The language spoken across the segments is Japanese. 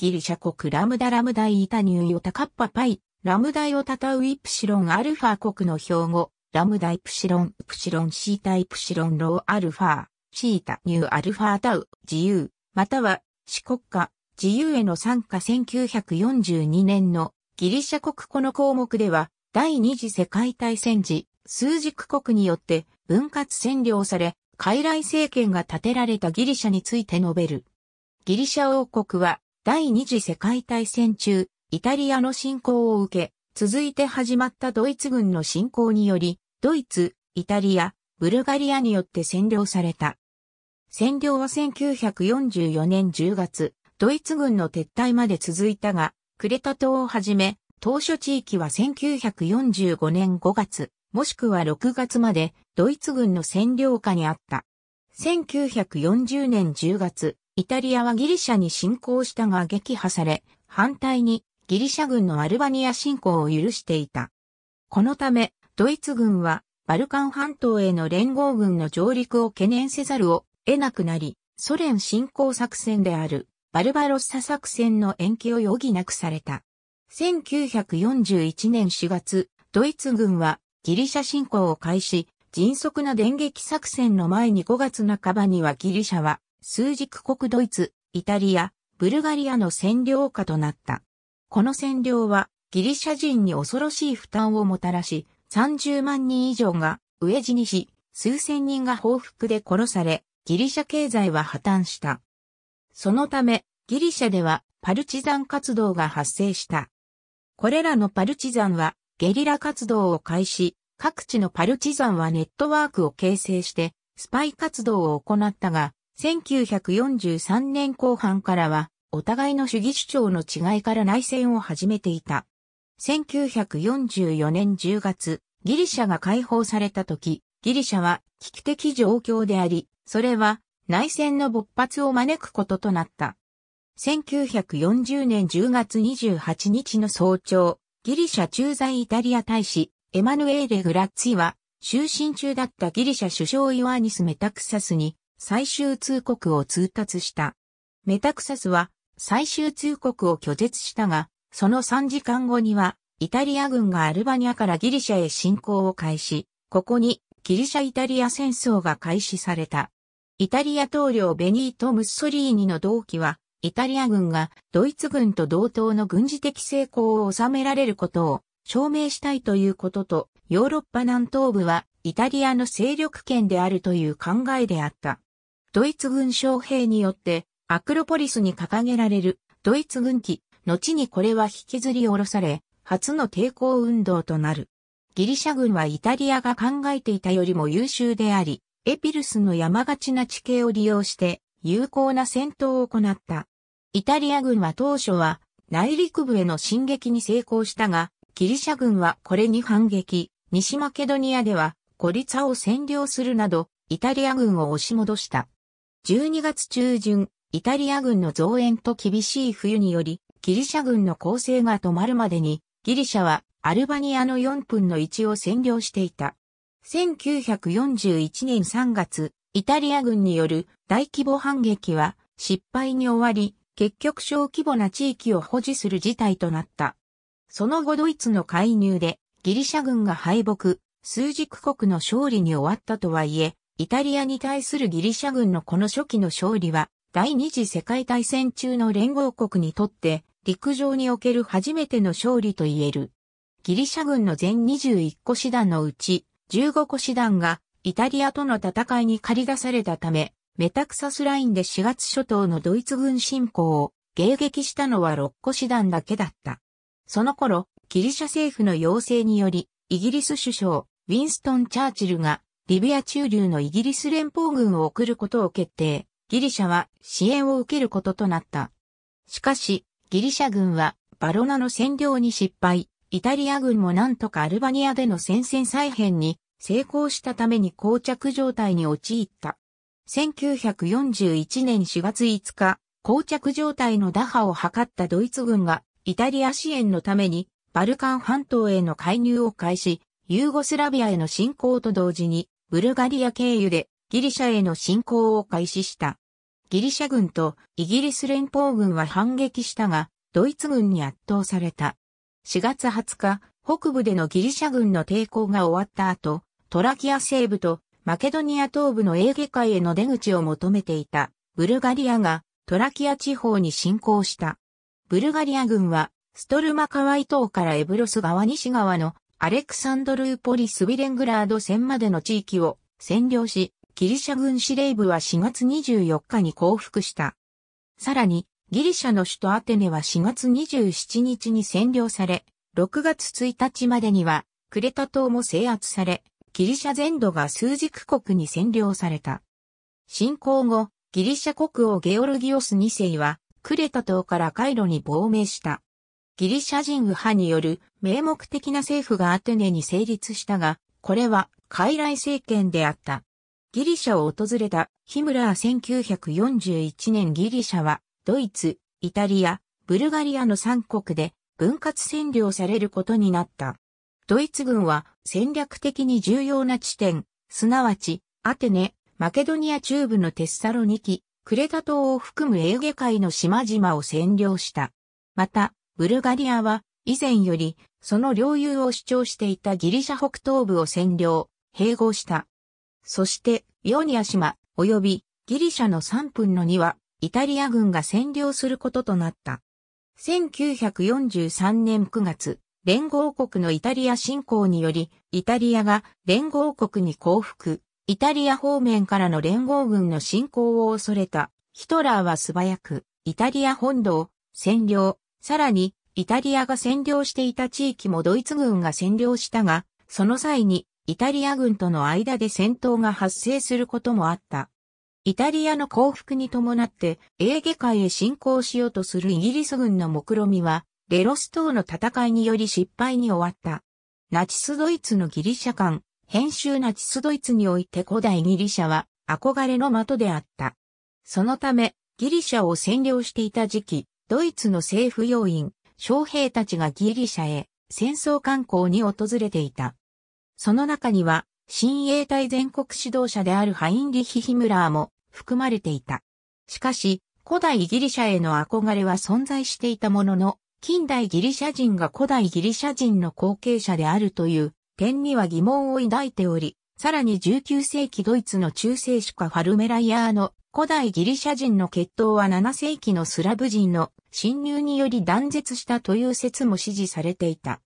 ギリシャ国ラムダラムダイイタニューヨタカッパパイ、ラムダオタタウイプシロンアルファ国の標語、ラムダイプシロン、プシロンシータイプシロンローアルファ、シータニューアルファタウ、自由、または、四国家、自由への参加1942年のギリシャ国この項目では、第二次世界大戦時、数軸国によって分割占領され、傀儡政権が建てられたギリシャについて述べる。ギリシャ王国は第二次世界大戦中、イタリアの侵攻を受け、続いて始まったドイツ軍の侵攻により、ドイツ、イタリア、ブルガリアによって占領された。占領は1944年10月、ドイツ軍の撤退まで続いたが、クレタ島をはじめ、当初地域は1945年5月、もしくは6月までドイツ軍の占領下にあった。1940年10月、イタリアはギリシャに侵攻したが撃破され、反対にギリシャ軍のアルバニア侵攻を許していた。このため、ドイツ軍はバルカン半島への連合軍の上陸を懸念せざるを得なくなり、ソ連侵攻作戦であるバルバロッサ作戦の延期を余儀なくされた。1941年4月、ドイツ軍はギリシャ侵攻を開始、迅速な電撃作戦の前に5月半ばにはギリシャは数軸国ドイツ、イタリア、ブルガリアの占領下となった。この占領はギリシャ人に恐ろしい負担をもたらし、30万人以上が飢え死にし、数千人が報復で殺され、ギリシャ経済は破綻した。そのため、ギリシャではパルチザン活動が発生した。これらのパルチザンはゲリラ活動を開始、各地のパルチザンはネットワークを形成してスパイ活動を行ったが、1943年後半からは、お互いの主義主張の違いから内戦を始めていた。1944年10月、ギリシャが解放された時、ギリシャは危機的状況であり、それは内戦の勃発を招くこととなった。1940年10月28日の早朝、ギリシャ駐在イタリア大使、エマヌエーレ・グラッツィは、就寝中だったギリシャ首相イワニス・メタクサスに、最終通告を通達した。メタクサスは最終通告を拒絶したが、その3時間後には、イタリア軍がアルバニアからギリシャへ侵攻を開始、ここにギリシャ・イタリア戦争が開始された。イタリア統領ベニート・ムッソリーニの同期は、イタリア軍がドイツ軍と同等の軍事的成功を収められることを証明したいということと、ヨーロッパ南東部はイタリアの勢力圏であるという考えであった。ドイツ軍将兵によってアクロポリスに掲げられるドイツ軍旗、後にこれは引きずり下ろされ、初の抵抗運動となる。ギリシャ軍はイタリアが考えていたよりも優秀であり、エピルスの山がちな地形を利用して有効な戦闘を行った。イタリア軍は当初は内陸部への進撃に成功したが、ギリシャ軍はこれに反撃、西マケドニアではゴリツァを占領するなど、イタリア軍を押し戻した。12月中旬、イタリア軍の増援と厳しい冬により、ギリシャ軍の攻勢が止まるまでに、ギリシャはアルバニアの4分の1を占領していた。1941年3月、イタリア軍による大規模反撃は失敗に終わり、結局小規模な地域を保持する事態となった。その後ドイツの介入でギリシャ軍が敗北、数軸国の勝利に終わったとはいえ、イタリアに対するギリシャ軍のこの初期の勝利は、第二次世界大戦中の連合国にとって、陸上における初めての勝利と言える。ギリシャ軍の全21個師団のうち、15個師団がイタリアとの戦いに駆り出されたため、メタクサスラインで4月初頭のドイツ軍侵攻を迎撃したのは6個師団だけだった。その頃、ギリシャ政府の要請により、イギリス首相、ウィンストン・チャーチルがリビア中流のイギリス連邦軍を送ることを決定、ギリシャは支援を受けることとなった。しかし、ギリシャ軍はバロナの占領に失敗、イタリア軍もなんとかアルバニアでの戦線再編に成功したために膠着状態に陥った。1941年4月5日、膠着状態の打破を図ったドイツ軍がイタリア支援のためにバルカン半島への介入を開始、ユーゴスラビアへの侵攻と同時にブルガリア経由でギリシャへの侵攻を開始した。ギリシャ軍とイギリス連邦軍は反撃したが、ドイツ軍に圧倒された。4月20日、北部でのギリシャ軍の抵抗が終わった後、トラキア西部とマケドニア東部のエーゲ海への出口を求めていたブルガリアがトラキア地方に侵攻した。ブルガリア軍はストルマカワイ島からエブロス川西側のアレクサンドルーポリス・ビレングラード戦までの地域を占領し、ギリシャ軍司令部は4月24日に降伏した。さらに、ギリシャの首都アテネは4月27日に占領され、6月1日までには、クレタ島も制圧され、ギリシャ全土が数軸国に占領された。侵攻後、ギリシャ国王ゲオルギオス2世は、クレタ島からカイロに亡命した。ギリシャ人右派による名目的な政府がアテネに成立したが、これは傀儡政権であった。ギリシャを訪れたヒムラー1941年ギリシャはドイツ、イタリア、ブルガリアの3国で分割占領されることになった。ドイツ軍は戦略的に重要な地点、すなわちアテネ、マケドニア中部のテッサロニキ、クレタ島を含むエーゲ海の島々を占領した。また、ブルガリアは以前よりその領有を主張していたギリシャ北東部を占領、併合した。そして、ヨーニア島、及びギリシャの3分の2は、イタリア軍が占領することとなった。1943年9月、連合国のイタリア侵攻により、イタリアが連合国に降伏、イタリア方面からの連合軍の侵攻を恐れた、ヒトラーは素早く、イタリア本土を占領、さらに、イタリアが占領していた地域もドイツ軍が占領したが、その際にイタリア軍との間で戦闘が発生することもあった。イタリアの降伏に伴ってエーゲ海へ侵攻しようとするイギリス軍の目論みは、レロス島の戦いにより失敗に終わった。ナチスドイツのギリシャ間、編集ナチスドイツにおいて古代ギリシャは憧れの的であった。そのため、ギリシャを占領していた時期、ドイツの政府要員、将兵たちがギリシャへ戦争観光に訪れていた。その中には、親衛隊全国指導者であるハインリヒ・ヒムラーも含まれていた。しかし、古代ギリシャへの憧れは存在していたものの、近代ギリシャ人が古代ギリシャ人の後継者であるという点には疑問を抱いており、さらに19世紀ドイツの中世主家ファルメライヤーの古代ギリシャ人の血統は7世紀のスラブ人の侵入により断絶したという説も支持されていた。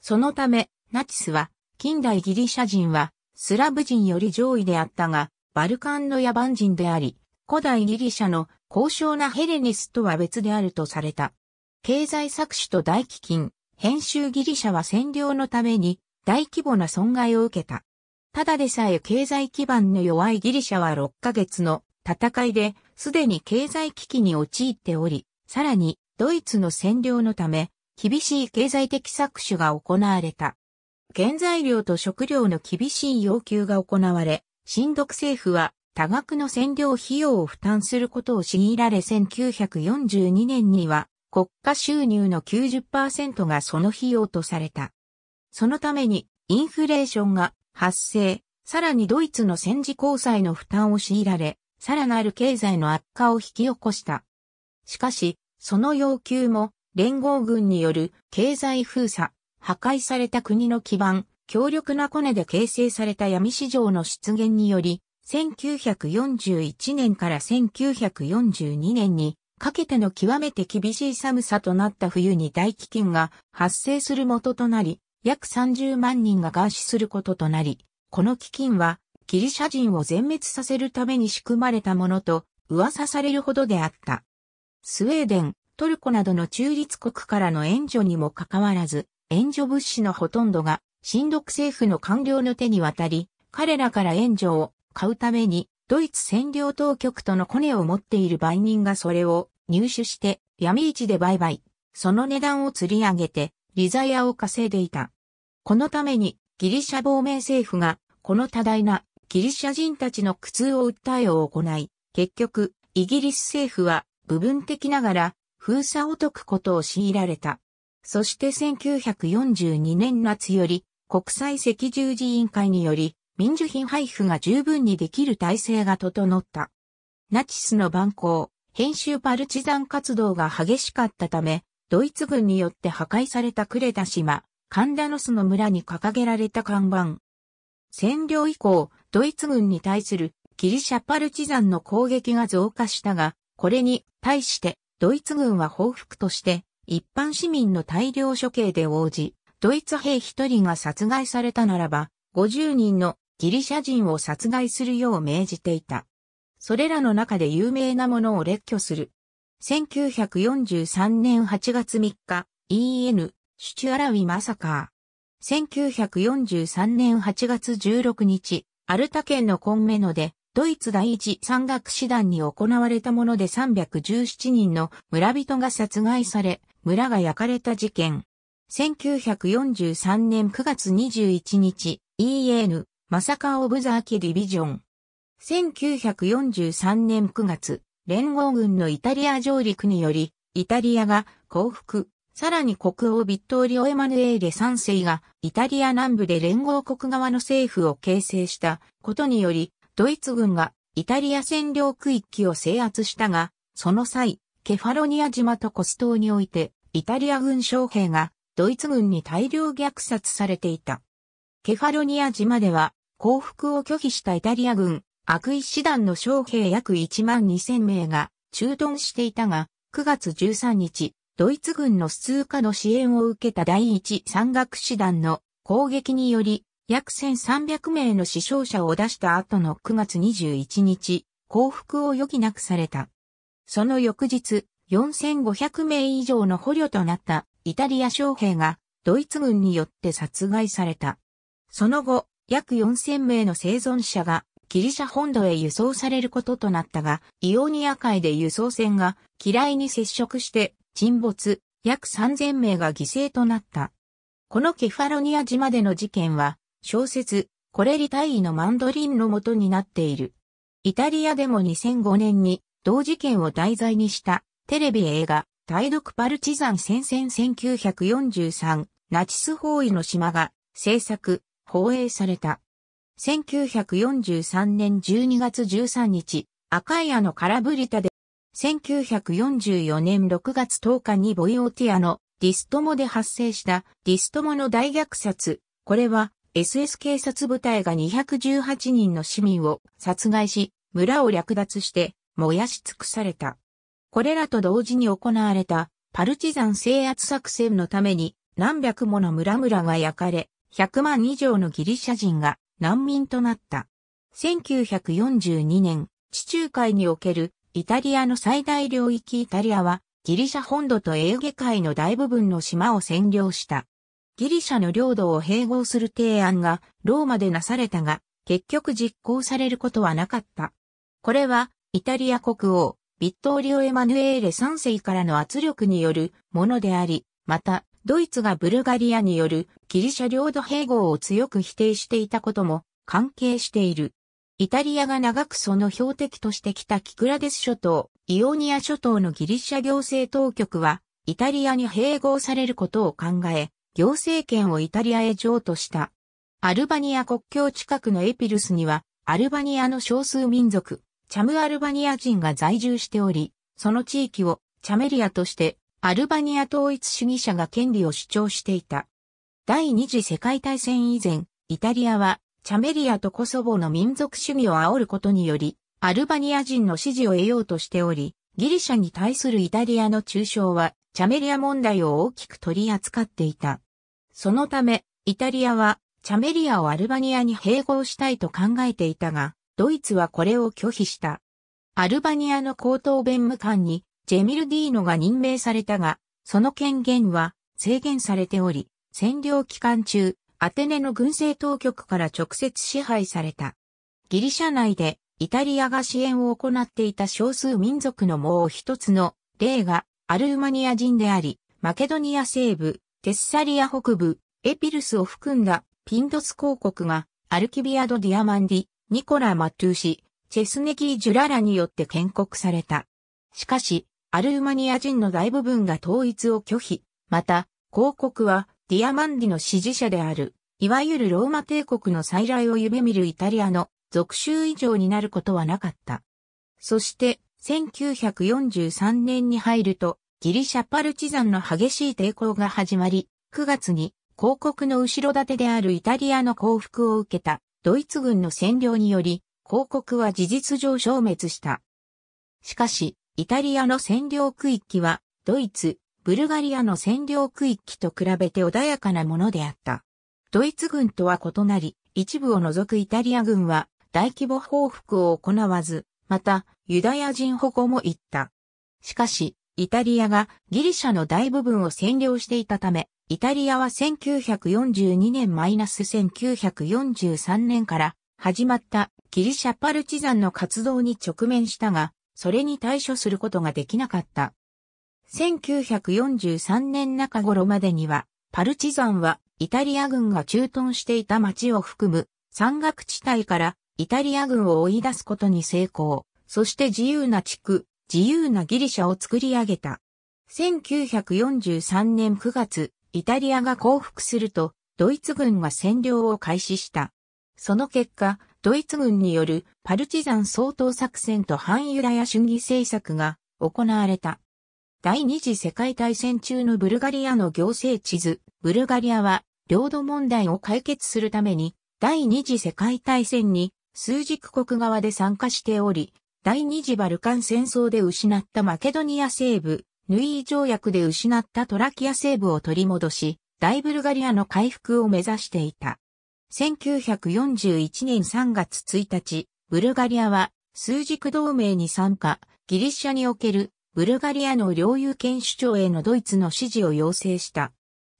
そのため、ナチスは、近代ギリシャ人は、スラブ人より上位であったが、バルカンの野蛮人であり、古代ギリシャの高尚なヘレニスとは別であるとされた。経済搾取と大飢饉、編集ギリシャは占領のために大規模な損害を受けた。ただでさえ経済基盤の弱いギリシャは6ヶ月の戦いで、すでに経済危機に陥っており、さらに、ドイツの占領のため、厳しい経済的搾取が行われた。原材料と食料の厳しい要求が行われ、新独政府は多額の占領費用を負担することを強いられ1942年には国家収入の90%がその費用とされた。そのためにインフレーションが発生、さらにドイツの戦時交際の負担を強いられ、さらなる経済の悪化を引き起こした。しかし、その要求も連合軍による経済封鎖、破壊された国の基盤、強力なコネで形成された闇市場の出現により、1941年から1942年にかけての極めて厳しい寒さとなった冬に大飢饉が発生する元となり、約30万人が餓死することとなり、この飢饉はギリシャ人を全滅させるために仕組まれたものと噂されるほどであった。スウェーデン、トルコなどの中立国からの援助にもかかわらず、援助物資のほとんどが、新独政府の官僚の手に渡り、彼らから援助を買うために、ドイツ占領当局とのコネを持っている売人がそれを入手して闇市で売買、その値段を釣り上げて利ザヤを稼いでいた。このためにギリシャ亡命政府がこの多大なギリシャ人たちの苦痛を訴えを行い、結局、イギリス政府は部分的ながら封鎖を解くことを強いられた。そして1942年夏より国際赤十字委員会により民主品配布が十分にできる体制が整った。ナチスの蛮行、編集パルチザン活動が激しかったため、ドイツ軍によって破壊されたクレタ島、カンダノスの村に掲げられた看板。占領以降、ドイツ軍に対するギリシャパルチザンの攻撃が増加したが、これに対してドイツ軍は報復として一般市民の大量処刑で応じ、ドイツ兵一人が殺害されたならば、50人のギリシャ人を殺害するよう命じていた。それらの中で有名なものを列挙する。1943年8月3日、EN、シュチュアラウィ・マサカー。1943年8月16日、アルタ県のコンメノで、ドイツ第一山岳師団に行われたもので317人の村人が殺害され、村が焼かれた事件。1943年9月21日、EN、マサカオブザーキディビジョン。1943年9月、連合軍のイタリア上陸により、イタリアが降伏。さらに国王ビットーリオ・エマヌエーレ3世がイタリア南部で連合国側の政府を形成したことにより、ドイツ軍がイタリア占領区域を制圧したが、その際、ケファロニア島とコス島において、イタリア軍将兵がドイツ軍に大量虐殺されていた。ケファロニア島では、降伏を拒否したイタリア軍、悪意師団の将兵約1万2000名が駐屯していたが、9月13日、ドイツ軍のス通ーの支援を受けた第一山岳師団の攻撃により、約1300名の死傷者を出した後の9月21日、降伏を余儀なくされた。その翌日、4500名以上の捕虜となったイタリア将兵がドイツ軍によって殺害された。その後、約4000名の生存者がギリシャ本土へ輸送されることとなったが、イオニア海で輸送船が機雷に接触して沈没、約3000名が犠牲となった。このケファロニア島での事件は、小説、コレリ大尉のマンドリンの元になっている。イタリアでも2005年に、同事件を題材にした、テレビ映画、大読パルチザン戦線1943、ナチス包囲の島が、制作、放映された。1943年12月13日、赤い屋のカラブリタで1944年6月10日にボイオティアのディストモで発生したディストモの大虐殺。これは SS 警察部隊が218人の市民を殺害し、村を略奪して燃やし尽くされた。これらと同時に行われたパルチザン制圧作戦のために何百もの村々が焼かれ、100万以上のギリシャ人が難民となった。1942年、地中海におけるイタリアの最大領域イタリアは、ギリシャ本土とエーゲ海の大部分の島を占領した。ギリシャの領土を併合する提案がローマでなされたが、結局実行されることはなかった。これは、イタリア国王、ビットーリオ・エマヌエーレ3世からの圧力によるものであり、また、ドイツがブルガリアによるギリシャ領土併合を強く否定していたことも関係している。イタリアが長くその標的としてきたキクラデス諸島、イオニア諸島のギリシャ行政当局は、イタリアに併合されることを考え、行政権をイタリアへ譲渡した。アルバニア国境近くのエピルスには、アルバニアの少数民族、チャムアルバニア人が在住しており、その地域をチャメリアとして、アルバニア統一主義者が権利を主張していた。第二次世界大戦以前、イタリアはチャメリアとコソボの民族主義を煽ることにより、アルバニア人の支持を得ようとしており、ギリシャに対するイタリアの中傷は、チャメリア問題を大きく取り扱っていた。そのため、イタリアは、チャメリアをアルバニアに併合したいと考えていたが、ドイツはこれを拒否した。アルバニアの高等弁務官に、ジェミルディーノが任命されたが、その権限は制限されており、占領期間中、アテネの軍政当局から直接支配された。ギリシャ内でイタリアが支援を行っていた少数民族のもう一つの例がアルーマニア人であり、マケドニア西部、テッサリア北部、エピルスを含んだピンドス公国がアルキビアド・ディアマンディ、ニコラ・マトゥーシ、チェスネキー・ジュララによって建国された。しかし、アルーマニア人の大部分が統一を拒否、また、公国はディアマンディの支持者である、いわゆるローマ帝国の再来を夢見るイタリアの属州以上になることはなかった。そして、1943年に入ると、ギリシャパルチザンの激しい抵抗が始まり、9月に広告の後ろ盾であるイタリアの降伏を受けたドイツ軍の占領により、広告は事実上消滅した。しかし、イタリアの占領区域は、ドイツ、ブルガリアの占領区域と比べて穏やかなものであった。ドイツ軍とは異なり、一部を除くイタリア軍は大規模報復を行わず、また、ユダヤ人保護も行った。しかし、イタリアがギリシャの大部分を占領していたため、イタリアは1942年マイナス1943年から始まったギリシャパルチザンの活動に直面したが、それに対処することができなかった。1943年中頃までには、パルチザンはイタリア軍が駐屯していた町を含む山岳地帯からイタリア軍を追い出すことに成功、そして自由な地区、自由なギリシャを作り上げた。1943年9月、イタリアが降伏すると、ドイツ軍が占領を開始した。その結果、ドイツ軍によるパルチザン総統作戦と反ユダヤ主義政策が行われた。第二次世界大戦中のブルガリアの行政地図、ブルガリアは領土問題を解決するために、第二次世界大戦に枢軸国側で参加しており、第二次バルカン戦争で失ったマケドニア西部、ヌイー条約で失ったトラキア西部を取り戻し、大ブルガリアの回復を目指していた。1941年3月1日、ブルガリアは、枢軸同盟に参加、ギリシャにおけるブルガリアの領有権主張へのドイツの支持を要請した。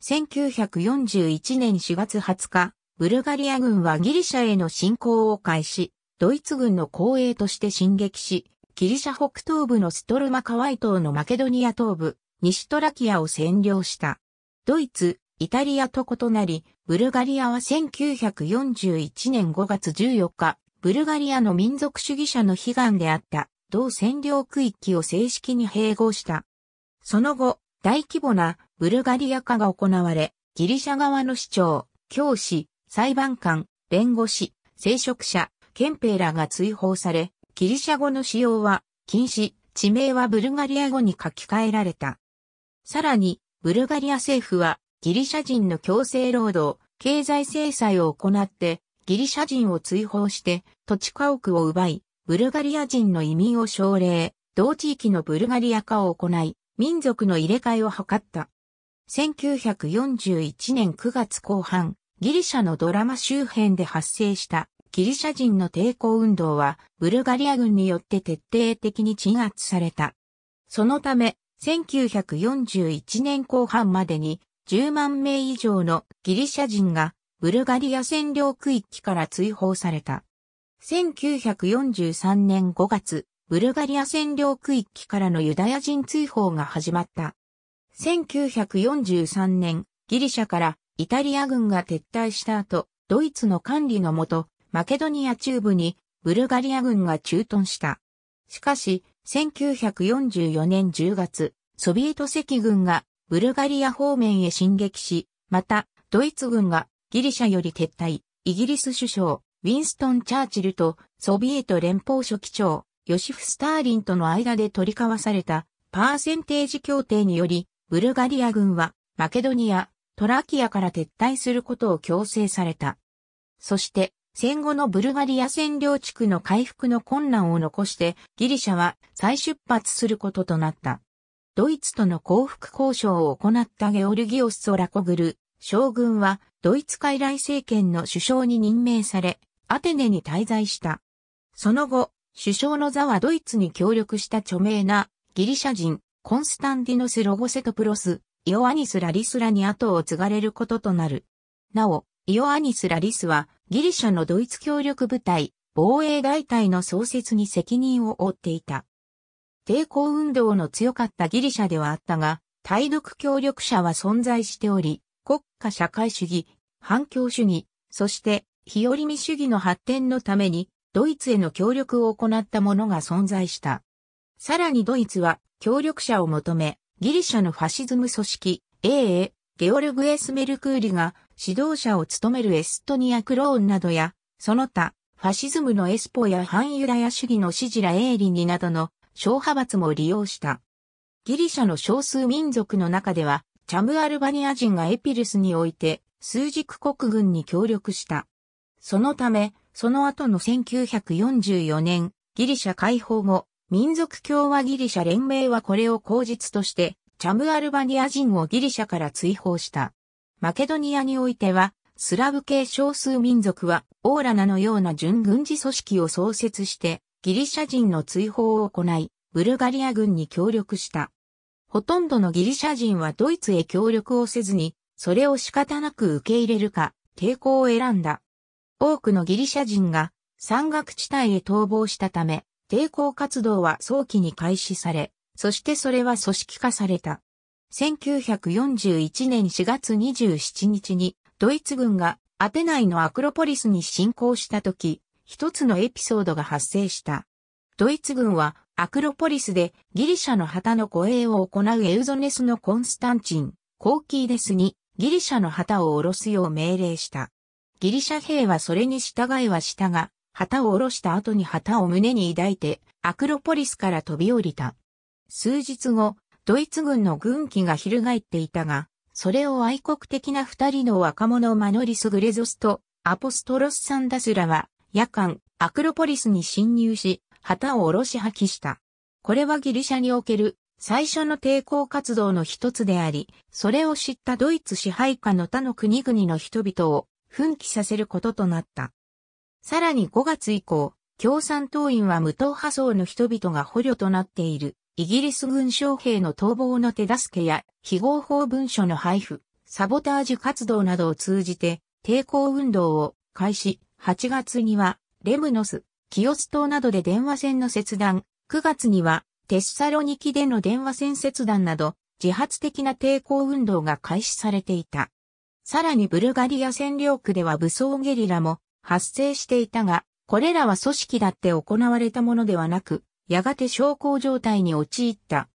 1941年4月20日、ブルガリア軍はギリシャへの侵攻を開始、ドイツ軍の後衛として進撃し、ギリシャ北東部のストルマカワイ島のマケドニア東部、西トラキアを占領した。ドイツ、イタリアと異なり、ブルガリアは1941年5月14日、ブルガリアの民族主義者の悲願であった。同占領区域を正式に併合した。その後、大規模なブルガリア化が行われ、ギリシャ側の市長、教師、裁判官、弁護士、聖職者、憲兵らが追放され、ギリシャ語の使用は禁止、地名はブルガリア語に書き換えられた。さらに、ブルガリア政府はギリシャ人の強制労働、経済制裁を行って、ギリシャ人を追放して土地家屋を奪い、ブルガリア人の移民を奨励、同地域のブルガリア化を行い、民族の入れ替えを図った。1941年9月後半、ギリシャのドラマ周辺で発生したギリシャ人の抵抗運動は、ブルガリア軍によって徹底的に鎮圧された。そのため、1941年後半までに10万名以上のギリシャ人がブルガリア占領区域から追放された。1943年5月、ブルガリア占領区域からのユダヤ人追放が始まった。1943年、ギリシャからイタリア軍が撤退した後、ドイツの管理のもと、マケドニア中部にブルガリア軍が駐屯した。しかし、1944年10月、ソビエト赤軍がブルガリア方面へ進撃し、また、ドイツ軍がギリシャより撤退、イギリス首相、ウィンストン・チャーチルとソビエト連邦書記長、ヨシフ・スターリンとの間で取り交わされたパーセンテージ協定により、ブルガリア軍はマケドニア、トラキアから撤退することを強制された。そして、戦後のブルガリア占領地区の回復の困難を残して、ギリシャは再出発することとなった。ドイツとの降伏交渉を行ったゲオルギオス・ソラコグル、将軍はドイツ傀儡政権の首相に任命され、アテネに滞在した。その後、首相の座はドイツに協力した著名なギリシャ人、コンスタンディノス・ロゴセトプロス、イオアニス・ラリスらに後を継がれることとなる。なお、イオアニス・ラリスはギリシャのドイツ協力部隊、防衛大隊の創設に責任を負っていた。抵抗運動の強かったギリシャではあったが、対独協力者は存在しており、国家社会主義、反共主義、そして日和見主義の発展のために、ドイツへの協力を行ったものが存在した。さらにドイツは、協力者を求め、ギリシャのファシズム組織、AA、ゲオルグエス・メルクーリが、指導者を務めるエストニア・クローンなどや、その他、ファシズムのエスポや反ユダヤ主義の支持らエーリニなどの小派閥も利用した。ギリシャの少数民族の中では、チャムアルバニア人がエピルスにおいて、数軸国軍に協力した。そのため、その後の1944年、ギリシャ解放後、民族共和ギリシャ連盟はこれを口実として、チャムアルバニア人をギリシャから追放した。マケドニアにおいては、スラブ系少数民族は、オーラナのような準軍事組織を創設して、ギリシャ人の追放を行い、ブルガリア軍に協力した。ほとんどのギリシャ人はドイツへ協力をせずに、それを仕方なく受け入れるか、抵抗を選んだ。多くのギリシャ人が山岳地帯へ逃亡したため、抵抗活動は早期に開始され、そしてそれは組織化された。1941年4月27日にドイツ軍がアテナイのアクロポリスに侵攻した時、一つのエピソードが発生した。ドイツ軍はアクロポリスでギリシャの旗の護衛を行うエウゾネスのコンスタンチン、コーキーデスにギリシャの旗を下ろすよう命令した。ギリシャ兵はそれに従いはしたが、旗を下ろした後に旗を胸に抱いて、アクロポリスから飛び降りた。数日後、ドイツ軍の軍機が翻っていたが、それを愛国的な二人の若者マノリス・グレゾスとアポストロス・サンダスらは、夜間、アクロポリスに侵入し、旗を下ろし破棄した。これはギリシャにおける最初の抵抗活動の一つであり、それを知ったドイツ支配下の他の国々の人々を奮起させることとなった。さらに5月以降、共産党員は無党派層の人々が捕虜となっている、イギリス軍将兵の逃亡の手助けや、非合法文書の配布、サボタージュ活動などを通じて、抵抗運動を開始、8月には、レムノス、キオス島などで電話線の切断、9月には、テッサロニキでの電話線切断など、自発的な抵抗運動が開始されていた。さらにブルガリア占領区では武装ゲリラも発生していたが、これらは組織だって行われたものではなく、やがて小康状態に陥った。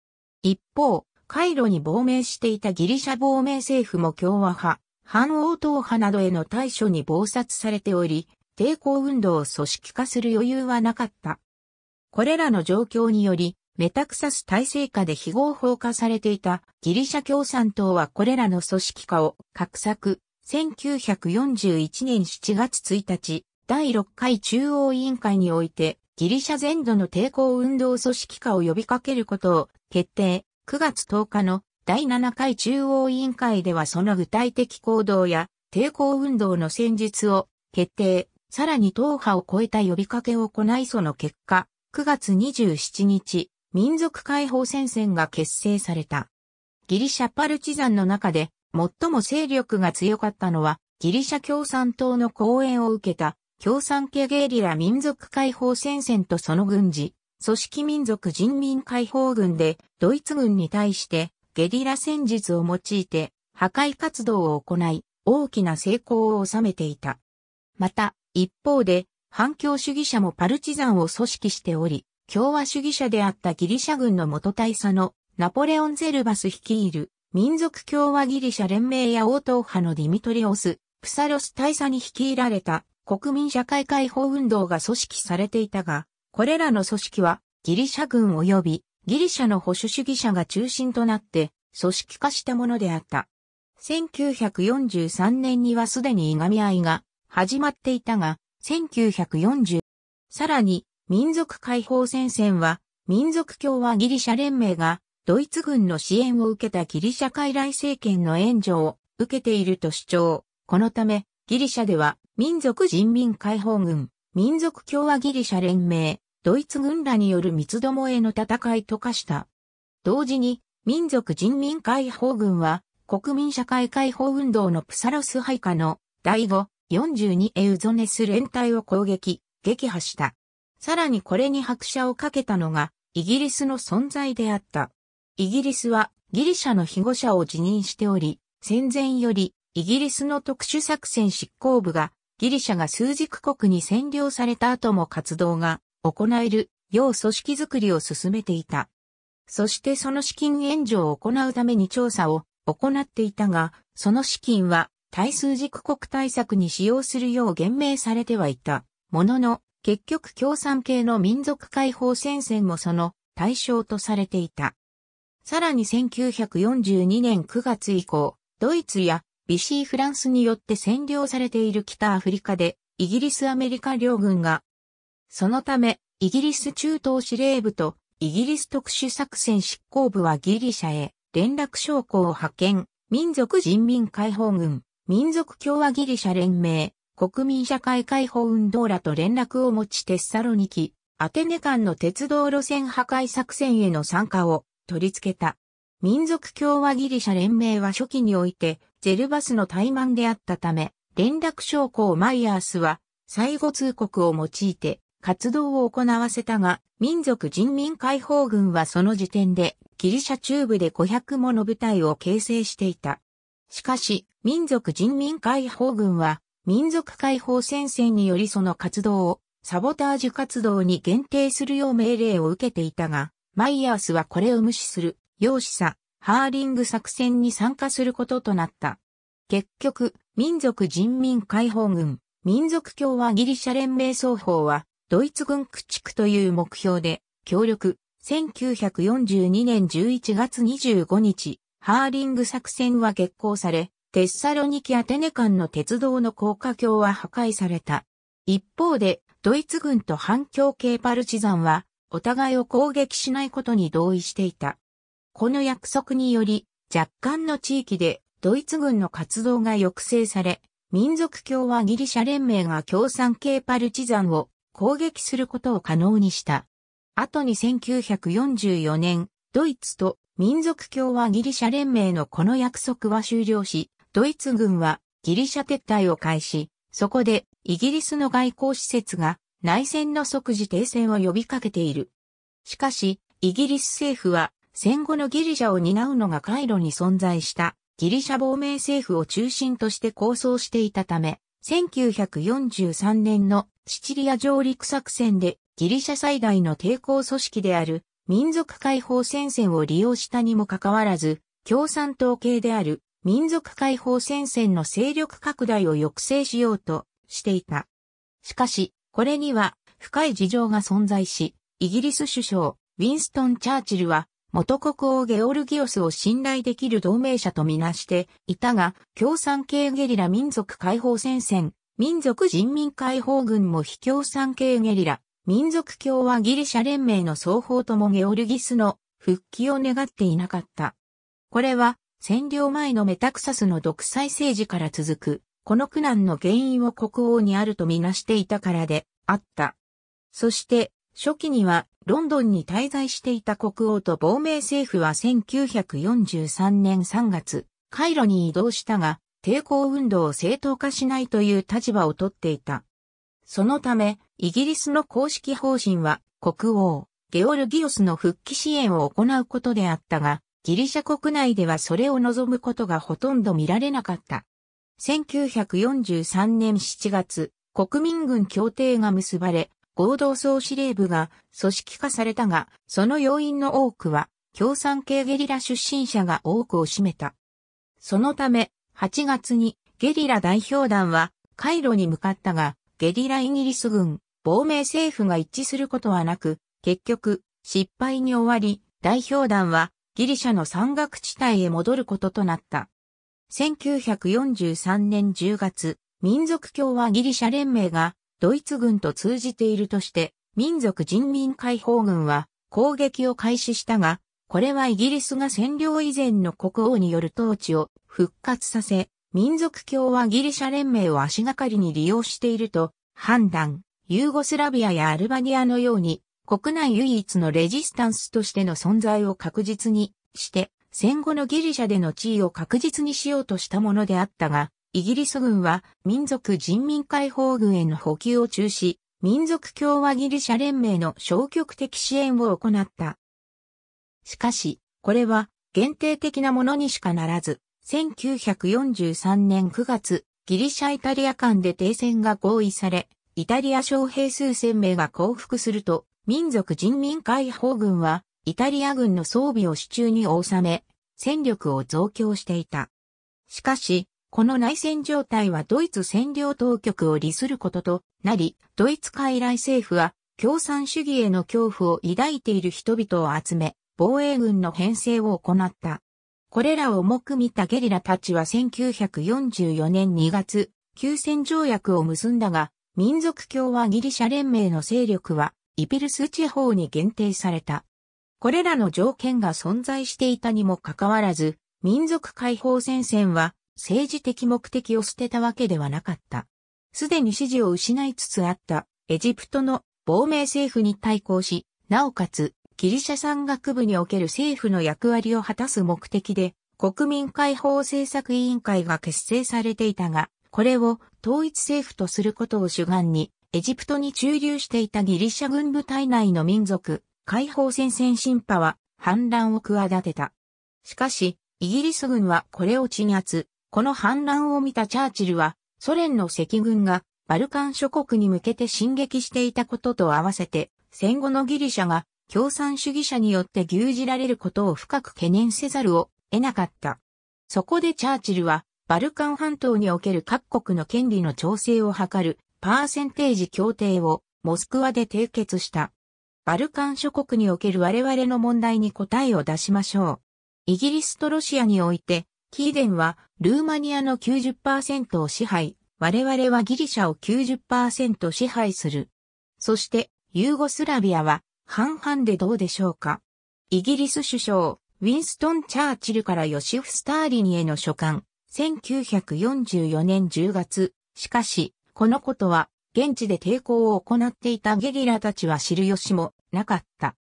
一方、カイロに亡命していたギリシャ亡命政府も共和派、反応党派などへの対処に暴殺されており、抵抗運動を組織化する余裕はなかった。これらの状況により、メタクサス体制下で非合法化されていたギリシャ共産党はこれらの組織化を画策。1941年7月1日、第6回中央委員会において、ギリシャ全土の抵抗運動組織化を呼びかけることを決定。9月10日の第7回中央委員会ではその具体的行動や抵抗運動の戦術を決定。さらに党派を超えた呼びかけを行いその結果、9月27日、民族解放戦線が結成された。ギリシャパルチザンの中で最も勢力が強かったのはギリシャ共産党の講演を受けた共産系ゲリラ民族解放戦線とその軍事、組織民族人民解放軍でドイツ軍に対してゲリラ戦術を用いて破壊活動を行い大きな成功を収めていた。また、一方で反共主義者もパルチザンを組織しており、共和主義者であったギリシャ軍の元大佐のナポレオン・ゼルバス率いる民族共和ギリシャ連盟や応答派のディミトリオス・プサロス大佐に率いられた国民社会解放運動が組織されていたが、これらの組織はギリシャ軍及びギリシャの保守主義者が中心となって組織化したものであった。1943年にはすでにいがみ合いが始まっていたが、1940、さらに民族解放戦線は、民族共和ギリシャ連盟が、ドイツ軍の支援を受けたギリシャ傀儡政権の援助を受けていると主張。このため、ギリシャでは、民族人民解放軍、民族共和ギリシャ連盟、ドイツ軍らによる三つどもへの戦いと化した。同時に、民族人民解放軍は、国民社会解放運動のプサロス配下の第5、42エウゾネス連隊を攻撃、撃破した。さらにこれに拍車をかけたのが、イギリスの存在であった。イギリスはギリシャの庇護者を辞任しており、戦前よりイギリスの特殊作戦執行部がギリシャが数軸国に占領された後も活動が行える要組織づくりを進めていた。そしてその資金援助を行うために調査を行っていたが、その資金は対数軸国対策に使用するよう言明されてはいた。ものの、結局共産系の民族解放戦線もその対象とされていた。さらに1942年9月以降、ドイツやビシーフランスによって占領されている北アフリカで、イギリスアメリカ両軍が、そのため、イギリス中東司令部とイギリス特殊作戦執行部はギリシャへ連絡将校を派遣、民族人民解放軍、民族共和ギリシャ連盟、国民社会解放運動らと連絡を持ちテッサロニキ、アテネ間の鉄道路線破壊作戦への参加を取り付けた。民族共和ギリシャ連盟は初期において、ゼルバスの怠慢であったため、連絡将校マイヤースは、最後通告を用いて活動を行わせたが、民族人民解放軍はその時点で、ギリシャ中部で500もの部隊を形成していた。しかし、民族人民解放軍は、民族解放戦線によりその活動をサボタージュ活動に限定するよう命令を受けていたが、マイヤースはこれを無視する、容姿さ、ハーリング作戦に参加することとなった。結局、民族人民解放軍、民族共和ギリシャ連盟双方は、ドイツ軍駆逐という目標で、協力、1942年11月25日、ハーリング作戦は決行され、テッサロニキ・アテネ間の鉄道の高架橋は破壊された。一方で、ドイツ軍と反共系パルチザンは、お互いを攻撃しないことに同意していた。この約束により、若干の地域でドイツ軍の活動が抑制され、民族共和ギリシャ連盟が共産系パルチザンを攻撃することを可能にした。後に1944年、ドイツと民族共和ギリシャ連盟のこの約束は終了し、ドイツ軍はギリシャ撤退を開始、そこでイギリスの外交施設が内戦の即時停戦を呼びかけている。しかし、イギリス政府は戦後のギリシャを担うのが回路に存在したギリシャ亡命政府を中心として構想していたため、1943年のシチリア上陸作戦でギリシャ最大の抵抗組織である民族解放戦線を利用したにもかかわらず、共産党系である民族解放戦線の勢力拡大を抑制しようとしていた。しかし、これには深い事情が存在し、イギリス首相、ウィンストン・チャーチルは、元国王ゲオルギオスを信頼できる同盟者とみなしていたが、共産系ゲリラ民族解放戦線、民族人民解放軍も非共産系ゲリラ、民族共和ギリシャ連盟の双方ともゲオルギスの復帰を願っていなかった。これは占領前のメタクサスの独裁政治から続く、この苦難の原因を国王にあるとみなしていたからで、あった。そして、初期には、ロンドンに滞在していた国王と亡命政府は1943年3月、カイロに移動したが、抵抗運動を正当化しないという立場をとっていた。そのため、イギリスの公式方針は、国王、ゲオルギオスの復帰支援を行うことであったが、ギリシャ国内ではそれを望むことがほとんど見られなかった。1943年7月、国民軍協定が結ばれ、合同総司令部が組織化されたが、その要因の多くは共産系ゲリラ出身者が多くを占めた。そのため、8月にゲリラ代表団はカイロに向かったが、ゲリライギリス軍、亡命政府が一致することはなく、結局、失敗に終わり、代表団はギリシャの山岳地帯へ戻ることとなった。1943年10月、民族共和ギリシャ連盟がドイツ軍と通じているとして、民族人民解放軍は攻撃を開始したが、これはイギリスが占領以前の国王による統治を復活させ、民族共和ギリシャ連盟を足がかりに利用していると判断、ユーゴスラビアやアルバニアのように国内唯一のレジスタンスとしての存在を確実にして、戦後のギリシャでの地位を確実にしようとしたものであったが、イギリス軍は民族人民解放軍への補給を中止、民族共和ギリシャ連盟の消極的支援を行った。しかし、これは限定的なものにしかならず、1943年9月、ギリシャ・イタリア間で停戦が合意され、イタリア将兵数千名が降伏すると、民族人民解放軍は、イタリア軍の装備を手中に収め、戦力を増強していた。しかし、この内戦状態はドイツ占領当局を利することとなり、ドイツ傀儡政府は共産主義への恐怖を抱いている人々を集め、防衛軍の編成を行った。これらを重く見たゲリラたちは1944年2月、休戦条約を結んだが、民族共和ギリシャ連盟の勢力はイピルス地方に限定された。これらの条件が存在していたにもかかわらず、民族解放戦線は政治的目的を捨てたわけではなかった。すでに支持を失いつつあったエジプトの亡命政府に対抗し、なおかつギリシャ山岳部における政府の役割を果たす目的で国民解放政策委員会が結成されていたが、これを統一政府とすることを主眼にエジプトに駐留していたギリシャ軍部隊内の民族、解放戦線審判は反乱を企てた。しかし、イギリス軍はこれを鎮圧、この反乱を見たチャーチルは、ソ連の赤軍がバルカン諸国に向けて進撃していたことと合わせて、戦後のギリシャが共産主義者によって牛耳られることを深く懸念せざるを得なかった。そこでチャーチルは、バルカン半島における各国の権利の調整を図るパーセンテージ協定をモスクワで締結した。バルカン諸国における我々の問題に答えを出しましょう。イギリスとロシアにおいて、キーデンはルーマニアの90%を支配、我々はギリシャを90%支配する。そして、ユーゴスラビアは半々でどうでしょうか。イギリス首相、ウィンストン・チャーチルからヨシフ・スターリンへの書簡、1944年10月、しかし、このことは、現地で抵抗を行っていたゲリラたちは知る由もなかった。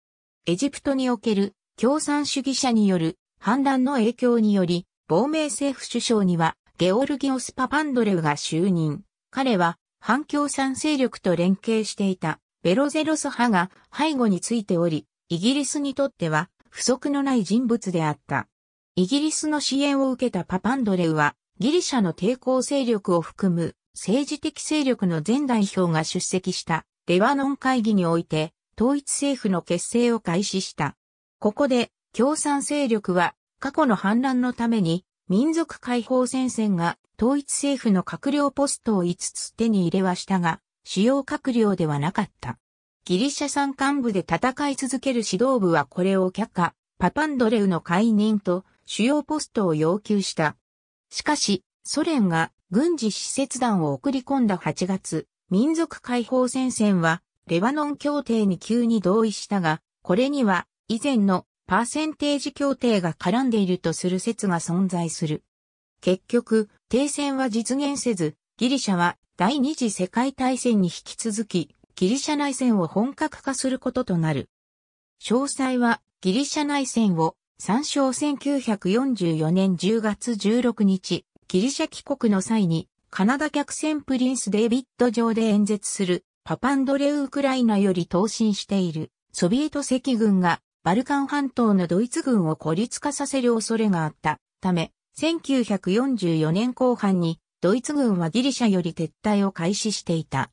エジプトにおける共産主義者による反乱の影響により、亡命政府首相にはゲオルギオス・パパンドレウが就任。彼は反共産勢力と連携していたベロゼロス派が背後についており、イギリスにとっては不足のない人物であった。イギリスの支援を受けたパパンドレウはギリシャの抵抗勢力を含む政治的勢力の全代表が出席したレバノン会議において統一政府の結成を開始した。ここで共産勢力は過去の反乱のために民族解放戦線が統一政府の閣僚ポストを5つ手に入れはしたが、主要閣僚ではなかった。ギリシャ山幹部で戦い続ける指導部はこれを却下、パパンドレウの解任と主要ポストを要求した。しかし、ソ連が軍事施設団を送り込んだ8月、民族解放戦線は、レバノン協定に急に同意したが、これには、以前のパーセンテージ協定が絡んでいるとする説が存在する。結局、停戦は実現せず、ギリシャは第二次世界大戦に引き続き、ギリシャ内戦を本格化することとなる。詳細は、ギリシャ内戦を参照1944年10月16日、ギリシャ帰国の際に、カナダ客船プリンス・デイビッド上で演説する、パパンドレウ・ウクライナより投進している、ソビエト赤軍が、バルカン半島のドイツ軍を孤立化させる恐れがあったため、1944年後半に、ドイツ軍はギリシャより撤退を開始していた。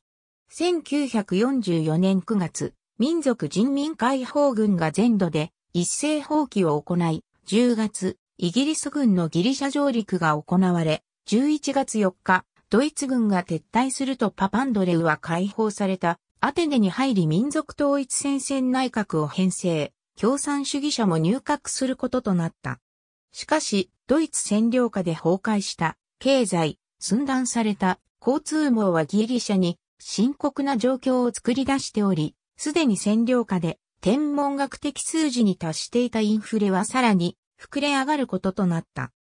1944年9月、民族人民解放軍が全土で一斉放棄を行い、10月、イギリス軍のギリシャ上陸が行われ、11月4日、ドイツ軍が撤退するとパパンドレウは解放された、アテネに入り民族統一戦線内閣を編成、共産主義者も入閣することとなった。しかし、ドイツ占領下で崩壊した経済、寸断された交通網はギリシャに深刻な状況を作り出しており、すでに占領下で天文学的数字に達していたインフレはさらに膨れ上がることとなった。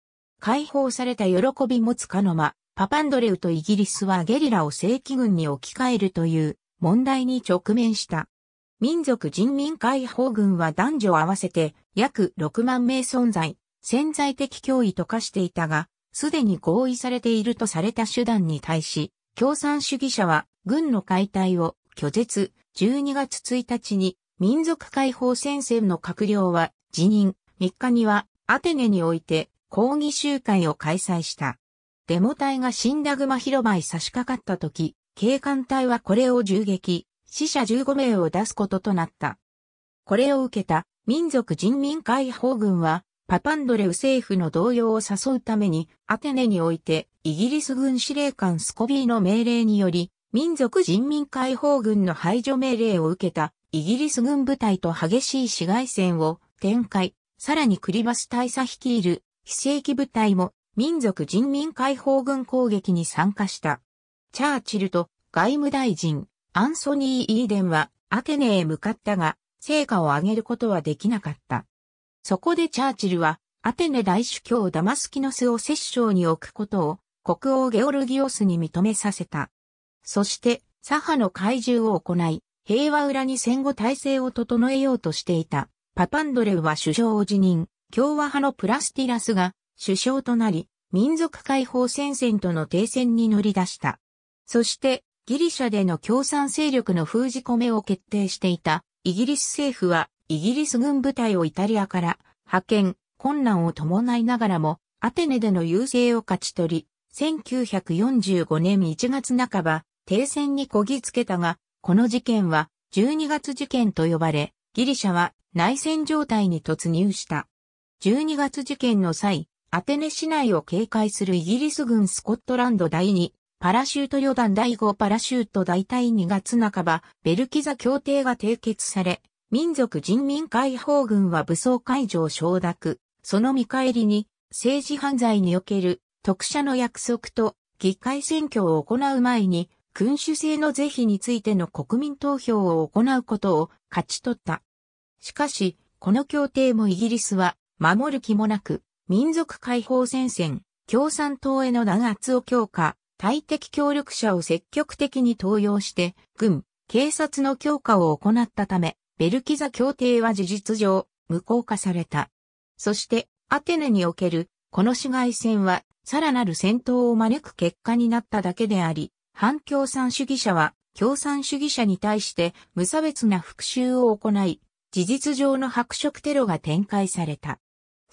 解放された喜びもつかの間、パパンドレウとイギリスはゲリラを正規軍に置き換えるという問題に直面した。民族人民解放軍は男女合わせて約6万名存在、潜在的脅威と化していたが、すでに合意されているとされた手段に対し、共産主義者は軍の解体を拒絶、12月1日に民族解放戦線の閣僚は辞任、3日にはアテネにおいて抗議集会を開催した。デモ隊が死んだグマ広場へ差し掛かった時、警官隊はこれを銃撃、死者15名を出すこととなった。これを受けた民族人民解放軍は、パパンドレウ政府の動揺を誘うために、アテネにおいて、イギリス軍司令官スコビーの命令により、民族人民解放軍の排除命令を受けた、イギリス軍部隊と激しい市街戦を展開。さらにクリバス大佐率いる非正規部隊も民族人民解放軍攻撃に参加した。チャーチルと外務大臣アンソニー・イーデンはアテネへ向かったが成果を上げることはできなかった。そこでチャーチルはアテネ大主教ダマスキノスを摂政に置くことを国王ゲオルギオスに認めさせた。そして左派の怪獣を行い平和裏に戦後体制を整えようとしていた。パパンドレウは首相を辞任、共和派のプラスティラスが首相となり、民族解放戦線との停戦に乗り出した。そして、ギリシャでの共産勢力の封じ込めを決定していたイギリス政府はイギリス軍部隊をイタリアから派遣、困難を伴いながらもアテネでの優勢を勝ち取り、1945年1月半ば停戦にこぎつけたが、この事件は12月事件と呼ばれ、ギリシャは内戦状態に突入した。12月事件の際、アテネ市内を警戒するイギリス軍スコットランド第2、パラシュート旅団第5パラシュート大隊2月半ば、ベルキザ協定が締結され、民族人民解放軍は武装解除を承諾、その見返りに政治犯罪における特赦の約束と議会選挙を行う前に君主制の是非についての国民投票を行うことを勝ち取った。しかし、この協定もイギリスは守る気もなく、民族解放戦線、共産党への弾圧を強化、対敵協力者を積極的に登用して、軍、警察の強化を行ったため、ベルキザ協定は事実上、無効化された。そして、アテネにおける、この市街戦は、さらなる戦闘を招く結果になっただけであり、反共産主義者は共産主義者に対して無差別な復讐を行い、事実上の白色テロが展開された。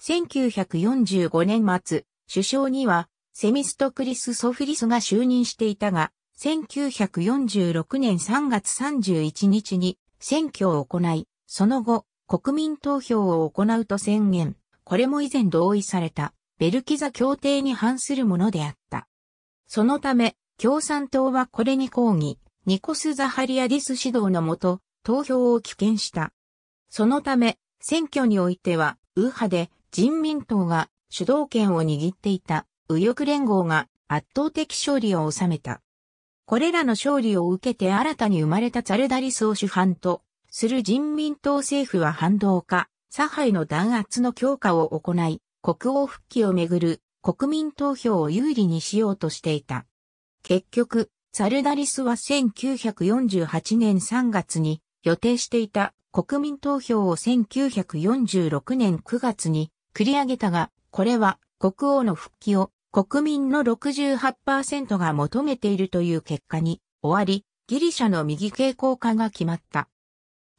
1945年末、首相にはセミストクリス・ソフィリスが就任していたが、1946年3月31日に選挙を行い、その後、国民投票を行うと宣言。これも以前同意された、ベルキザ協定に反するものであった。そのため、共産党はこれに抗議、ニコス・ザハリアディス指導のもと、投票を棄権した。そのため、選挙においては、右派で人民党が主導権を握っていた右翼連合が圧倒的勝利を収めた。これらの勝利を受けて新たに生まれたザルダリスを主犯とする人民党政府は反動化、左派の弾圧の強化を行い、国王復帰をめぐる国民投票を有利にしようとしていた。結局、サルダリスは1948年3月に予定していた国民投票を1946年9月に繰り上げたが、これは国王の復帰を国民の68%が求めているという結果に終わり、ギリシャの右傾向化が決まった。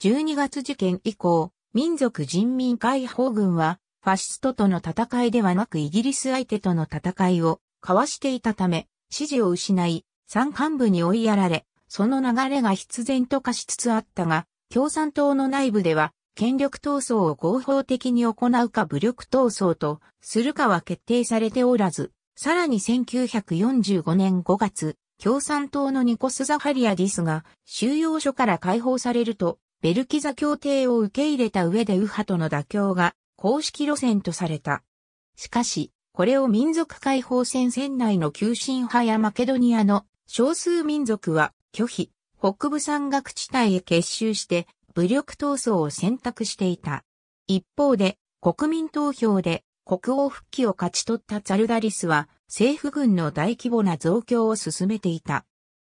12月事件以降、民族人民解放軍はファシストとの戦いではなくイギリス相手との戦いを交わしていたため、支持を失い、山間部に追いやられ、その流れが必然と化しつつあったが、共産党の内部では、権力闘争を合法的に行うか武力闘争とするかは決定されておらず、さらに1945年5月、共産党のニコス・ザハリアディスが収容所から解放されると、ベルキザ協定を受け入れた上で右派との妥協が公式路線とされた。しかし、これを民族解放戦線内の急進派やマケドニアの少数民族は拒否、北部山岳地帯へ結集して武力闘争を選択していた。一方で国民投票で国王復帰を勝ち取ったザルダリスは政府軍の大規模な増強を進めていた。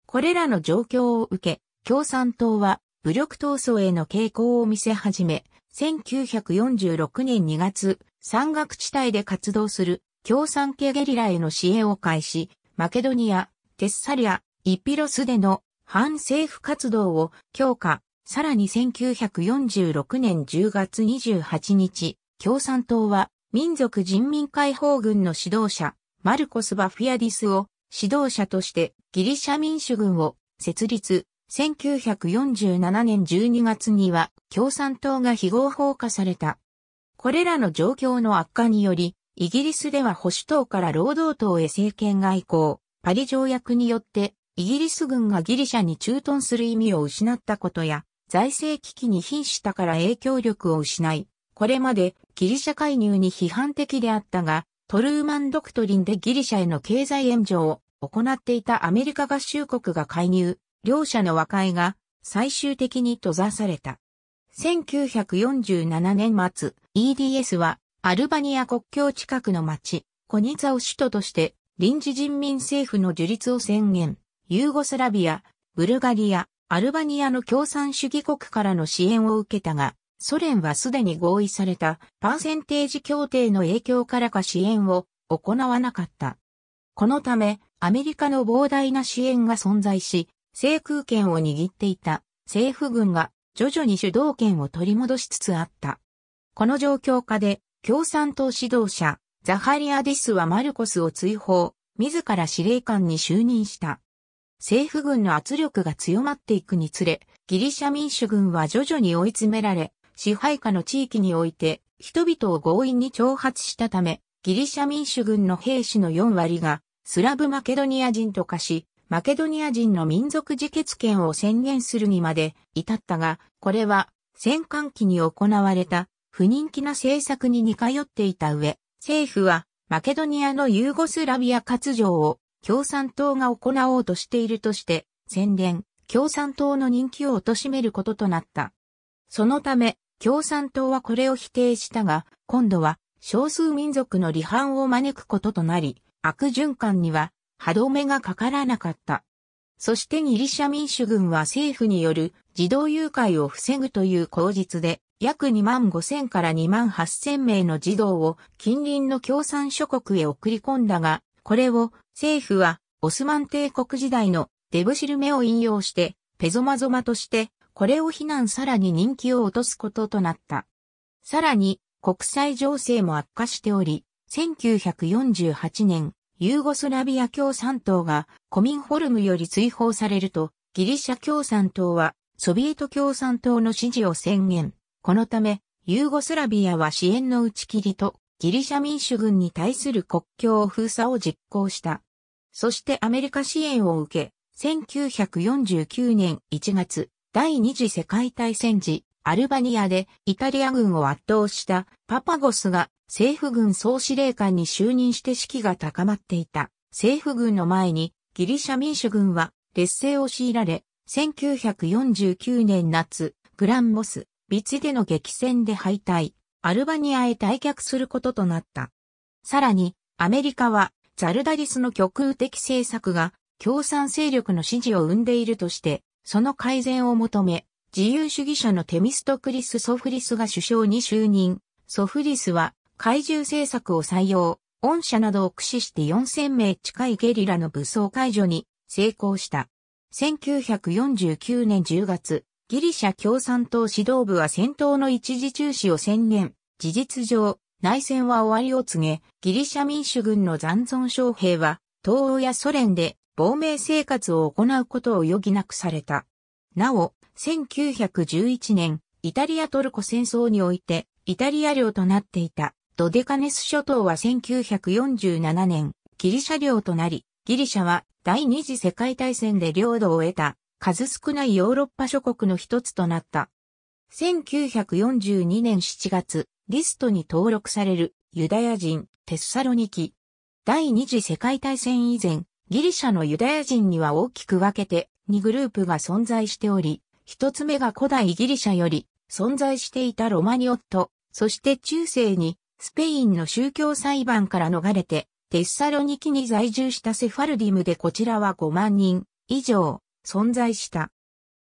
これらの状況を受け、共産党は武力闘争への傾向を見せ始め、1946年2月、山岳地帯で活動する共産系ゲリラへの支援を開始、マケドニア、テッサリア、イピロスでの反政府活動を強化、さらに1946年10月28日、共産党は民族人民解放軍の指導者、マルコス・バフィアディスを指導者としてギリシャ民主軍を設立。1947年12月には共産党が非合法化された。これらの状況の悪化により、イギリスでは保守党から労働党へ政権が移行、パリ条約によってイギリス軍がギリシャに駐屯する意味を失ったことや、財政危機に瀕したから影響力を失い、これまでギリシャ介入に批判的であったが、トルーマンドクトリンでギリシャへの経済援助を行っていたアメリカ合衆国が介入、両者の和解が最終的に閉ざされた。1947年末、EDS はアルバニア国境近くの町、コニツァを首都として、臨時人民政府の樹立を宣言、ユーゴスラビア、ブルガリア、アルバニアの共産主義国からの支援を受けたが、ソ連はすでに合意されたパーセンテージ協定の影響からか支援を行わなかった。このため、アメリカの膨大な支援が存在し、制空権を握っていた政府軍が徐々に主導権を取り戻しつつあった。この状況下で共産党指導者、ザハリアディスはマルコスを追放、自ら司令官に就任した。政府軍の圧力が強まっていくにつれ、ギリシャ民主軍は徐々に追い詰められ、支配下の地域において、人々を強引に挑発したため、ギリシャ民主軍の兵士の4割が、スラブマケドニア人と化し、マケドニア人の民族自決権を宣言するにまで至ったが、これは戦艦機に行われた不人気な政策に似通っていた上、政府はマケドニアのユーゴスラビア割譲を共産党が行おうとしているとして、宣伝、共産党の人気を貶めることとなった。そのため、共産党はこれを否定したが、今度は少数民族の離反を招くこととなり、悪循環には歯止めがかからなかった。そしてギリシャ民主軍は政府による児童誘拐を防ぐという口実で、約2万5千から2万8千名の児童を近隣の共産諸国へ送り込んだが、これを政府はオスマン帝国時代のデブシルメを引用してペゾマゾマとして、これを非難さらに人気を落とすこととなった。さらに国際情勢も悪化しており、1948年、ユーゴスラビア共産党がコミンホルムより追放されると、ギリシャ共産党はソビエト共産党の支持を宣言。このため、ユーゴスラビアは支援の打ち切りとギリシャ民主軍に対する国境封鎖を実行した。そしてアメリカ支援を受け、1949年1月、第二次世界大戦時、アルバニアでイタリア軍を圧倒したパパゴスが政府軍総司令官に就任して士気が高まっていた。政府軍の前にギリシャ民主軍は劣勢を強いられ、1949年夏、グランモス、ビチでの激戦で敗退、アルバニアへ退却することとなった。さらに、アメリカは、ザルダリスの極右的政策が、共産勢力の支持を生んでいるとして、その改善を求め、自由主義者のテミストクリス・ソフリスが首相に就任。ソフリスは、怪獣政策を採用、恩赦などを駆使して4000名近いゲリラの武装解除に成功した。1949年10月、ギリシャ共産党指導部は戦闘の一時中止を宣言。事実上、内戦は終わりを告げ、ギリシャ民主軍の残存将兵は、東欧やソ連で亡命生活を行うことを余儀なくされた。なお、1911年、イタリアトルコ戦争において、イタリア領となっていた、ドデカネス諸島は1947年、ギリシャ領となり、ギリシャは第二次世界大戦で領土を得た数少ないヨーロッパ諸国の一つとなった。1942年7月、リストに登録されるユダヤ人テッサロニキ。第二次世界大戦以前、ギリシャのユダヤ人には大きく分けて2グループが存在しており、一つ目が古代ギリシャより存在していたロマニオット、そして中世にスペインの宗教裁判から逃れてテッサロニキに在住したセファルディムでこちらは5万人以上、存在した。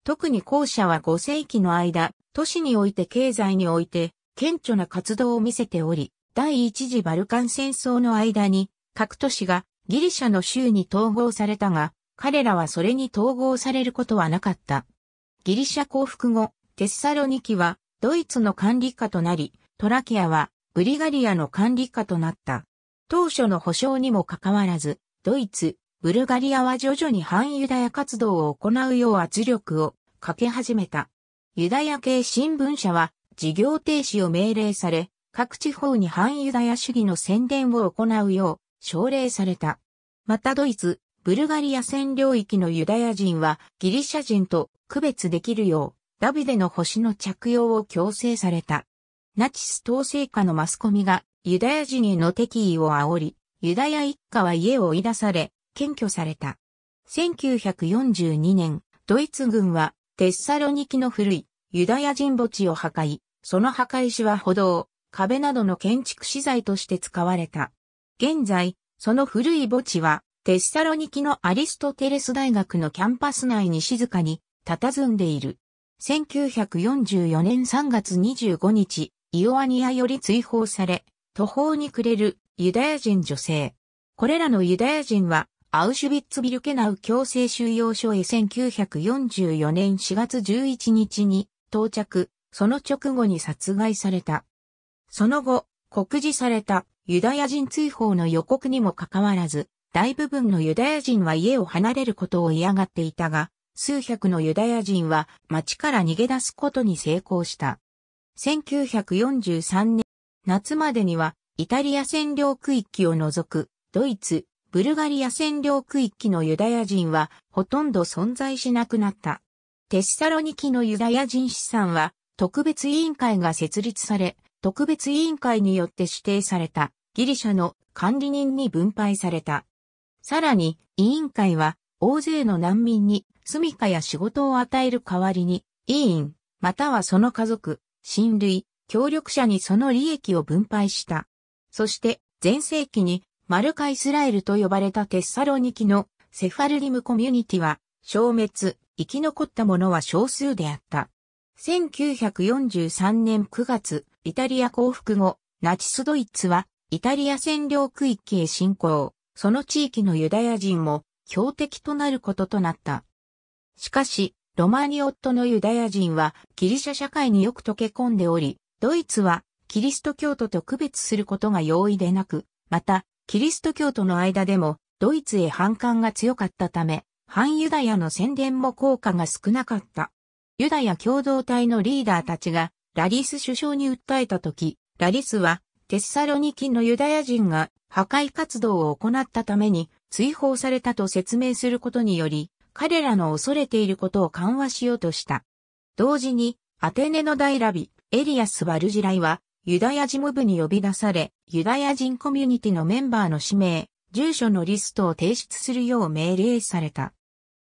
特に後者は5世紀の間、都市において経済において顕著な活動を見せており、第一次バルカン戦争の間に各都市がギリシャの州に統合されたが、彼らはそれに統合されることはなかった。ギリシャ降伏後、テッサロニキはドイツの管理下となり、トラキアはブリガリアの管理下となった。当初の保証にもかかわらず、ドイツ、ブルガリアは徐々に反ユダヤ活動を行うよう圧力をかけ始めた。ユダヤ系新聞社は事業停止を命令され、各地方に反ユダヤ主義の宣伝を行うよう奨励された。またドイツ、ブルガリア占領域のユダヤ人はギリシャ人と区別できるようダビデの星の着用を強制された。ナチス統制下のマスコミがユダヤ人への敵意を煽り、ユダヤ一家は家を追い出され、検挙された。1942年、ドイツ軍はテッサロニキの古いユダヤ人墓地を破壊、その破壊石は歩道、壁などの建築資材として使われた。現在、その古い墓地はテッサロニキのアリストテレス大学のキャンパス内に静かに佇んでいる。1944年3月25日、イオアニアより追放され、途方に暮れるユダヤ人女性。これらのユダヤ人はアウシュビッツビルケナウ強制収容所へ1944年4月11日に到着、その直後に殺害された。その後、告示されたユダヤ人追放の予告にもかかわらず、大部分のユダヤ人は家を離れることを嫌がっていたが、数百のユダヤ人は町から逃げ出すことに成功した。1943年、夏までにはイタリア占領区域を除くドイツ、ブルガリア占領区域のユダヤ人はほとんど存在しなくなった。テッサロニキのユダヤ人資産は特別委員会が設立され、特別委員会によって指定されたギリシャの管理人に分配された。さらに、委員会は大勢の難民に住処や仕事を与える代わりに、委員、またはその家族、親類、協力者にその利益を分配した。そして、前世紀にマルカイスラエルと呼ばれたテッサロニキのセファルリムコミュニティは消滅、生き残った者は少数であった。1943年9月、イタリア降伏後、ナチスドイツはイタリア占領区域へ侵攻、その地域のユダヤ人も標的となることとなった。しかし、ロマニオットのユダヤ人はギリシャ社会によく溶け込んでおり、ドイツはキリスト教徒と区別することが容易でなく、またキリスト教徒の間でもドイツへ反感が強かったため、反ユダヤの宣伝も効果が少なかった。ユダヤ共同体のリーダーたちがラリス首相に訴えたとき、ラリスはテッサロニキのユダヤ人が破壊活動を行ったために追放されたと説明することにより、彼らの恐れていることを緩和しようとした。同時に、アテネの大ラビ、エリアス・バルジライは、ユダヤ事務部に呼び出され、ユダヤ人コミュニティのメンバーの氏名、住所のリストを提出するよう命令された。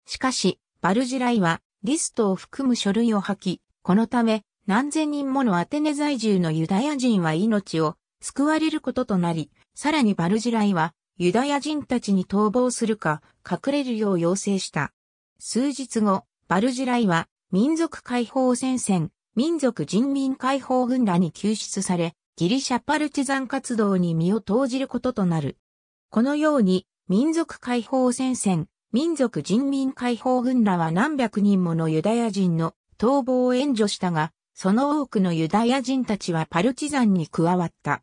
しかし、バルジライは、リストを含む書類を破き、このため、何千人ものアテネ在住のユダヤ人は命を救われることとなり、さらにバルジライは、ユダヤ人たちに逃亡するか、隠れるよう要請した。数日後、バルジライは、民族解放戦線、民族人民解放軍らに救出され、ギリシャパルチザン活動に身を投じることとなる。このように、民族解放戦線、民族人民解放軍らは何百人ものユダヤ人の逃亡を援助したが、その多くのユダヤ人たちはパルチザンに加わった。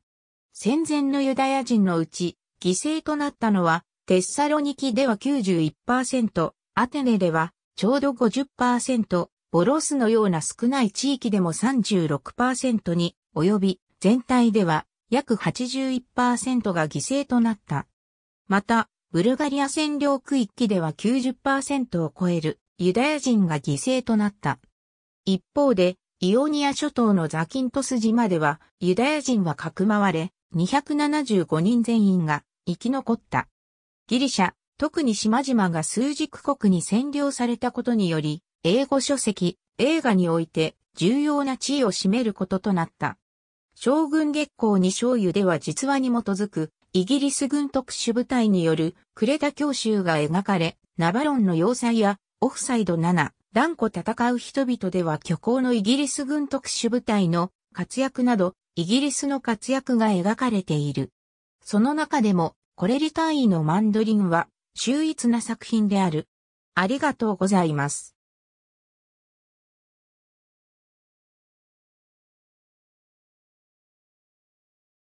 戦前のユダヤ人のうち、犠牲となったのは、テッサロニキでは91%、アテネではちょうど50%、ボロスのような少ない地域でも36%に及び、全体では約81%が犠牲となった。また、ブルガリア占領区域では90%を超えるユダヤ人が犠牲となった。一方で、イオニア諸島のザキントス島ではユダヤ人はかくまわれ、275人全員が生き残った。ギリシャ、特に島々が数軸国に占領されたことにより、英語書籍、映画において重要な地位を占めることとなった。将軍月光に醤油では実話に基づくイギリス軍特殊部隊によるクレタ教習が描かれ、ナバロンの要塞やオフサイド7、断固戦う人々では虚構のイギリス軍特殊部隊の活躍など、イギリスの活躍が描かれている。その中でも、コレリ単位のマンドリンは、秀逸な作品である。ありがとうございます。